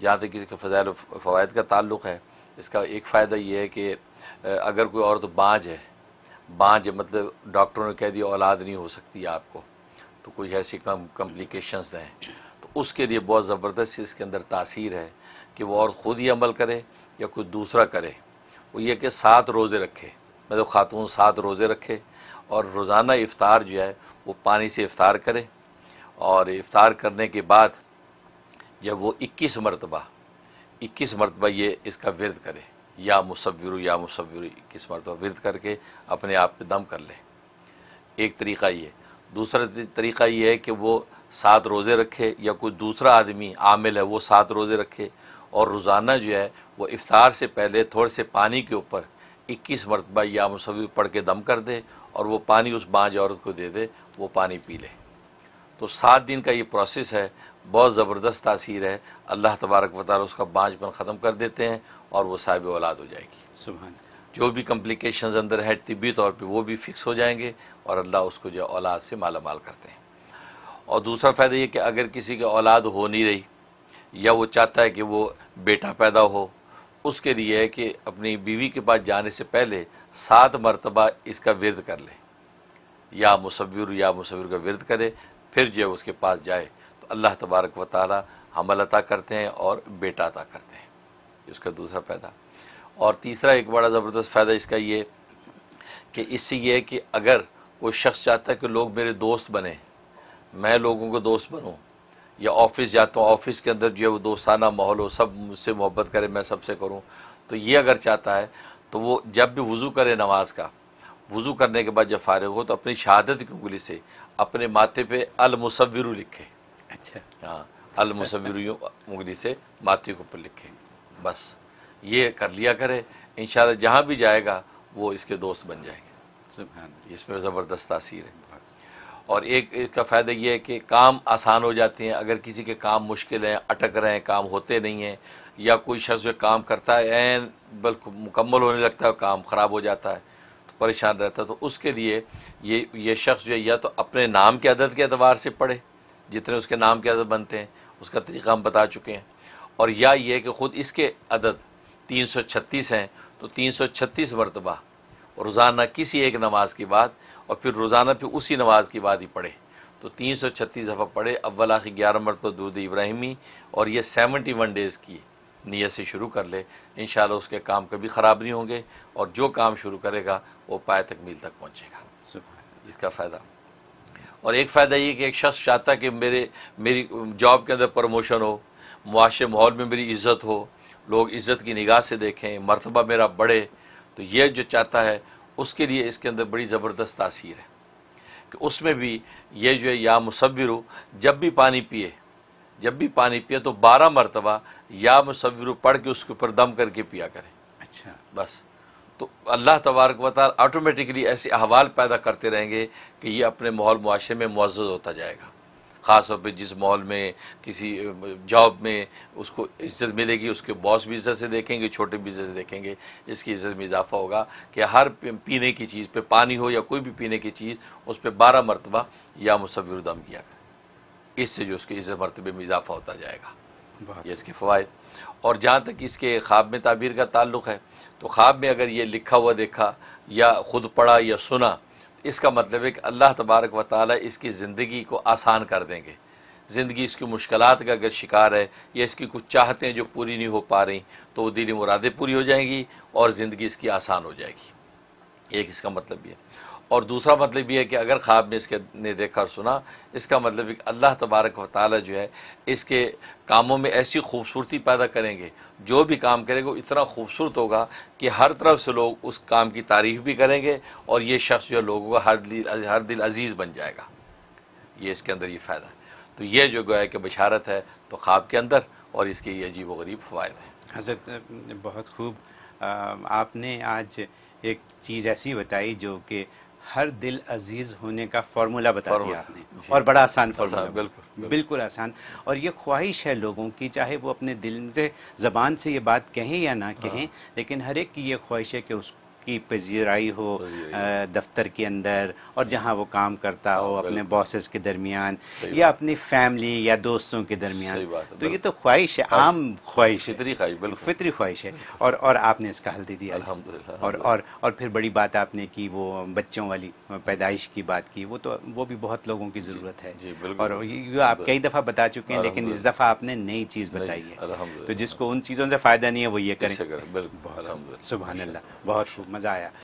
जहाँ तक किसी के फ़जाइल फ़वाद का ताल्लुक है इसका एक फ़ायदा यह है कि अगर कोई औरत तो बाँझ है बाँझ मतलब डॉक्टरों ने कह दिया औलाद नहीं हो सकती आपको तो कोई ऐसी कम कम्प्लिकेशंस दें तो उसके लिए बहुत ज़बरदस्त इसके अंदर तासीर है कि वो और ख़ुद ही अमल करे या कुछ दूसरा करे वो ये कि सात रोज़े रखे मतलब ख़ातून सात रोज़े रखे और रोज़ाना इफ़ार जो है वो पानी से इफ़ार करे और इफ़ार करने के बाद जब वो इक्कीस मरतबा इक्कीस मरतबा ये इसका विरद करे या मुसविर या मुसविर इक्कीस मरतबा विरद करके अपने आप पे दम कर ले एक तरीका ये दूसरा तरीका ये है कि वो सात रोज़े रखे या कोई दूसरा आदमी आमिल है वो सात रोज़े रखे और रोज़ाना जो है वो इफ्तार से पहले थोड़े से पानी के ऊपर इक्कीस मरतबा या मुसविर पढ़ के दम कर दे और वो पानी उस बाँझ औरत को दे दे वो पानी पी ले तो सात दिन का ये प्रोसेस है बहुत ज़बरदस्त तासीर है अल्लाह तबारक वाली उसका बाँझपन ख़त्म कर देते हैं और वो साहिब औलाद हो जाएगी सुबह जो भी कम्प्लिकेशन अंदर है तबी तौर पर वो भी फिक्स हो जाएंगे और अल्लाह उसको जो औलाद से माला माल करते हैं और दूसरा फ़ायदा ये कि अगर किसी की औलाद हो नहीं रही या वो चाहता है कि वो बेटा पैदा हो उसके लिए है कि अपनी बीवी के पास जाने से पहले सात मरतबा इसका विरद कर ले या मुसविर या मुसविर का विरद करे फिर जो उसके पास जाए तो अल्लाह तबारक व तारा हमल अता करते हैं और बेटा अता करते हैं इसका दूसरा फ़ायदा और तीसरा एक बड़ा ज़बरदस्त फ़ायदा इसका ये कि इससे यह है कि अगर कोई शख्स चाहता है कि लोग मेरे दोस्त बने मैं लोगों को दोस्त बनूँ या ऑफिस जाता हूँ ऑफिस के अंदर जो है वो दोस्ताना माहौल हो सब मुझसे मोहब्बत करे मैं सबसे करूँ तो ये अगर चाहता है तो वो जब भी वज़ू करे नमाज का वज़ू करने के बाद जब फारग हो तो अपनी शहादत की उंगली से अपने माथे पे अलमुसविर लिखे अच्छा हाँ अलमुसविर उंगली से माथे के ऊपर लिखे बस ये कर लिया करे इन जहाँ भी जाएगा वो इसके दोस्त बन जाएंगे इसमें ज़बरदस्त तासीर है और एक इसका फ़ायदा ये है कि काम आसान हो जाते हैं अगर किसी के काम मुश्किल हैं अटक रहे हैं काम होते नहीं हैं या कोई शख्स काम करता है बल्कि मुकम्मल होने लगता है काम ख़राब हो जाता है परेशान रहता है तो उसके लिए ये ये शख्स जो है या तो अपने नाम के अदद के अतबार से पढ़े जितने उसके नाम के अदद बनते हैं उसका तरीका हम बता चुके हैं और या ये कि ख़ुद इसके अदद तीन सौ छत्तीस हैं तो तीन सौ छत्तीस मरतबा रोज़ाना किसी एक नमाज की बाद और फिर रोज़ाना फिर उसी नमाज की बाद ही पढ़े तो तीन सौ छत्तीस दफ़ा पढ़े अव्वल आखिर ग्यारह मरतबा दूध इब्राहिमी और ये सेवनटी वन डेज़ की नीयत से शुरू कर ले इन उसके काम कभी ख़राब नहीं होंगे और जो काम शुरू करेगा वो पाए तकमील तक पहुँचेगा इसका फ़ायदा और एक फ़ायदा ये कि एक शख्स चाहता कि मेरे मेरी जॉब के अंदर प्रमोशन हो मुआरे माहौल में मेरी इज़्ज़त हो लोग इज़्ज़त की निगाह से देखें मरतबा मेरा बढ़े तो ये जो चाहता है उसके लिए इसके अंदर बड़ी ज़बरदस्त तासीर है कि उसमें भी ये जो है या मुसविर जब भी पानी पिए जब भी पानी पिए तो बारह मरतबा या मुसविर पढ़ के उसके ऊपर दम करके पिया करें अच्छा बस तो अल्लाह तबारक वाल ऑटोमेटिकली ऐसे अहवाल पैदा करते रहेंगे कि ये अपने माहौल मुआरे में मुआज़ होता जाएगा ख़ास तौर पर जिस माहौल में किसी जॉब में उसको इज्जत मिलेगी उसके बॉस भी इज्जत से देखेंगे छोटे भी इज्जत से देखेंगे इसकी इज्जत में इजाफा होगा कि हर पीने की चीज़ पे पानी हो या कोई भी पीने की चीज़ उस पर बारह मरतबा या मुसविर दम किया इससे जो उसके इज्जत मरतबे में इजाफा होता जाएगा ये इसके फवायद और जहाँ तक इसके ख्वाब में ताबीर का ताल्लुक है तो ख्वाब में अगर ये लिखा हुआ देखा या ख़ुद पढ़ा या सुना इसका मतलब है कि अल्लाह तबारक व ताली इसकी ज़िंदगी को आसान कर देंगे ज़िंदगी इसकी मुश्किल का अगर शिकार है या इसकी कुछ चाहते हैं जो पूरी नहीं हो पा रही तो वो दिली मुरादें पूरी हो जाएंगी और ज़िंदगी इसकी आसान हो जाएगी एक इसका मतलब ये और दूसरा मतलब ये है कि अगर ख्वाब में इसके ने देखा और सुना इसका मतलब कि अल्लाह तबारक व जो है इसके कामों में ऐसी खूबसूरती पैदा करेंगे जो भी काम करेंगे वो इतना खूबसूरत होगा कि हर तरफ से लोग उस काम की तारीफ भी करेंगे और ये शख्स जो लोगों का हर दिल हर दिल अजीज़ बन जाएगा ये इसके अंदर ये फ़ायदा है तो ये जो गोया कि बशारत है तो ख्वाब के अंदर और इसके ये अजीब व गरीब फ़ायदे हैं हजरत बहुत खूब आपने आज एक चीज़ ऐसी बताई जो कि हर दिल अजीज होने का फार्मूला बता दिया आपने और बड़ा आसान फार्मूला बिल्कुल बिल्कुल आसान और ये ख्वाहिश है लोगों की चाहे वो अपने दिल से ज़बान से ये बात कहें या ना कहें हाँ। लेकिन हर एक की ये ख्वाहिश है कि उसको की पजीराई हो दफ्तर के अंदर और जहाँ वो काम करता हो हाँ, अपने बॉसेस के दरमियान या अपनी फैमिली या दोस्तों के दरमियान तो ये तो ख्वाहिश है आम ख्वाहिश फितरी ख्वाहिश बिल्कुल फितरी ख्वाहिश है और और आपने इसका हल दे दिया और और और फिर बड़ी बात आपने की वो बच्चों वाली पैदाइश की बात की वो तो वो भी बहुत लोगों की ज़रूरत है और ये आप कई दफ़ा बता चुके हैं लेकिन इस दफ़ा आपने नई चीज़ बताई है तो जिसको उन चीज़ों से फ़ायदा नहीं है वो ये करें सुबह बहुत खूब 在呀。